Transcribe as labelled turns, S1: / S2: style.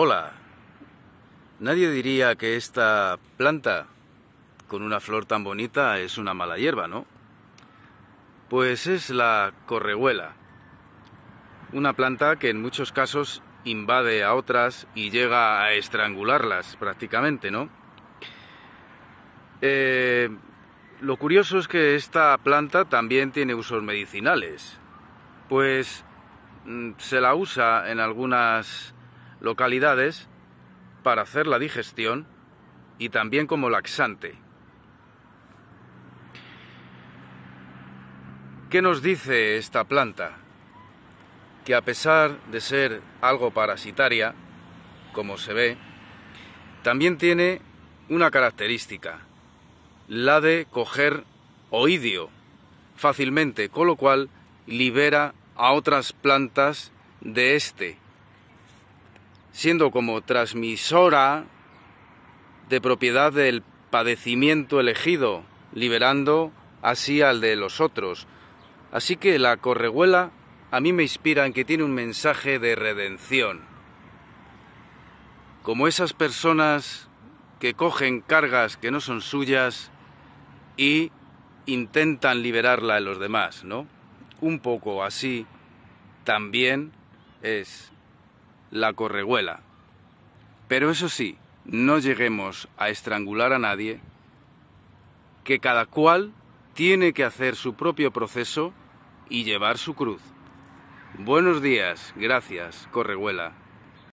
S1: Hola. Nadie diría que esta planta con una flor tan bonita es una mala hierba, ¿no? Pues es la correhuela. Una planta que en muchos casos invade a otras y llega a estrangularlas prácticamente, ¿no? Eh, lo curioso es que esta planta también tiene usos medicinales, pues mm, se la usa en algunas localidades para hacer la digestión y también como laxante. ¿Qué nos dice esta planta? Que a pesar de ser algo parasitaria, como se ve, también tiene una característica, la de coger oidio fácilmente, con lo cual libera a otras plantas de este siendo como transmisora de propiedad del padecimiento elegido, liberando así al de los otros. Así que la correguela a mí me inspira en que tiene un mensaje de redención. Como esas personas que cogen cargas que no son suyas y intentan liberarla de los demás, ¿no? Un poco así también es la correguela. Pero eso sí, no lleguemos a estrangular a nadie, que cada cual tiene que hacer su propio proceso y llevar su cruz. Buenos días, gracias, correguela.